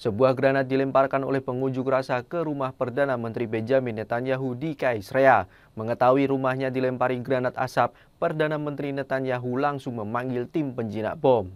Sebuah granat dilemparkan oleh pengunjuk rasa ke rumah Perdana Menteri Benjamin Netanyahu di Kaisrea. Mengetahui rumahnya dilempari granat asap, Perdana Menteri Netanyahu langsung memanggil tim penjinak bom.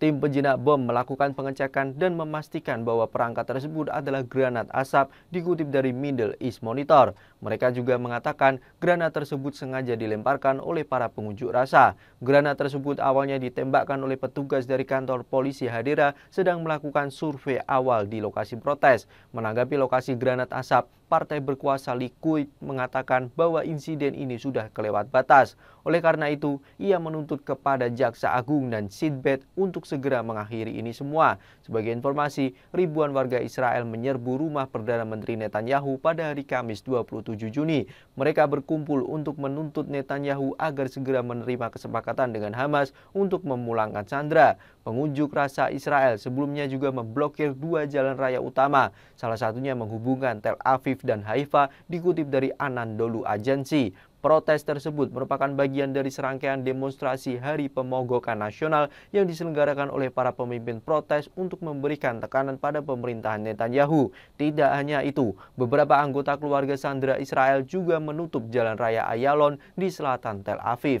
Tim penjinak bom melakukan pengecekan dan memastikan bahwa perangkat tersebut adalah granat asap dikutip dari Middle East Monitor. Mereka juga mengatakan granat tersebut sengaja dilemparkan oleh para pengunjuk rasa. Granat tersebut awalnya ditembakkan oleh petugas dari kantor polisi Hadera sedang melakukan survei awal di lokasi protes. Menanggapi lokasi granat asap, partai berkuasa Likud mengatakan bahwa insiden ini sudah kelewat batas. Oleh karena itu, ia menuntut kepada Jaksa Agung dan Sidbet untuk segera mengakhiri ini semua. Sebagai informasi, ribuan warga Israel menyerbu rumah Perdana Menteri Netanyahu pada hari Kamis 27 Juni. Mereka berkumpul untuk menuntut Netanyahu agar segera menerima kesepakatan dengan Hamas untuk memulangkan Sandra. Pengunjuk rasa Israel sebelumnya juga memblokir dua jalan raya utama, salah satunya menghubungkan Tel Aviv dan Haifa dikutip dari Anandolu Agency. Protes tersebut merupakan bagian dari serangkaian demonstrasi Hari Pemogokan Nasional yang diselenggarakan oleh para pemimpin protes untuk memberikan tekanan pada pemerintahan Netanyahu. Tidak hanya itu, beberapa anggota keluarga Sandra Israel juga menutup jalan raya Ayalon di selatan Tel Aviv.